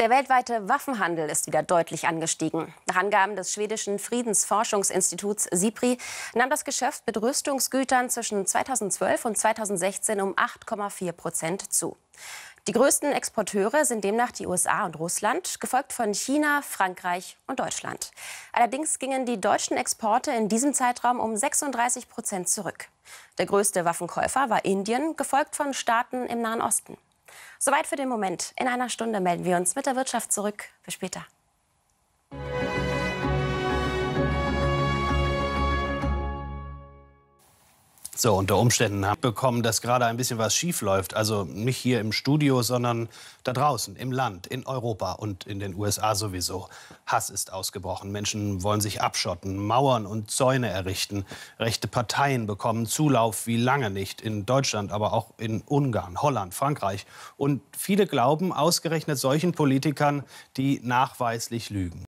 Der weltweite Waffenhandel ist wieder deutlich angestiegen. Nach Angaben des schwedischen Friedensforschungsinstituts SIPRI nahm das Geschäft mit Rüstungsgütern zwischen 2012 und 2016 um 8,4 Prozent zu. Die größten Exporteure sind demnach die USA und Russland, gefolgt von China, Frankreich und Deutschland. Allerdings gingen die deutschen Exporte in diesem Zeitraum um 36 Prozent zurück. Der größte Waffenkäufer war Indien, gefolgt von Staaten im Nahen Osten. Soweit für den Moment. In einer Stunde melden wir uns mit der Wirtschaft zurück. Bis später. so unter Umständen haben bekommen, dass gerade ein bisschen was schief läuft. Also nicht hier im Studio, sondern da draußen, im Land, in Europa und in den USA sowieso. Hass ist ausgebrochen. Menschen wollen sich abschotten, Mauern und Zäune errichten. Rechte Parteien bekommen Zulauf wie lange nicht. In Deutschland, aber auch in Ungarn, Holland, Frankreich. Und viele glauben ausgerechnet solchen Politikern, die nachweislich lügen.